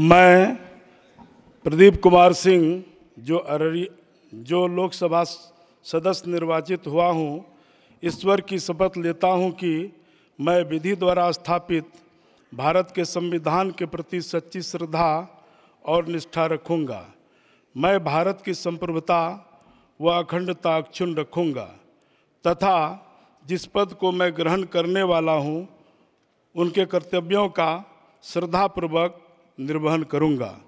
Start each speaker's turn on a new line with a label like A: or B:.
A: मैं प्रदीप कुमार सिंह जो अररी जो लोकसभा सदस्य निर्वाचित हुआ हूँ ईश्वर की शपथ लेता हूँ कि मैं विधि द्वारा स्थापित भारत के संविधान के प्रति सच्ची श्रद्धा और निष्ठा रखूँगा मैं भारत की संप्रभुता व अखंडता अक्षुण रखूँगा तथा जिस पद को मैं ग्रहण करने वाला हूँ उनके कर्तव्यों का श्रद्धापूर्वक निर्वहन करूँगा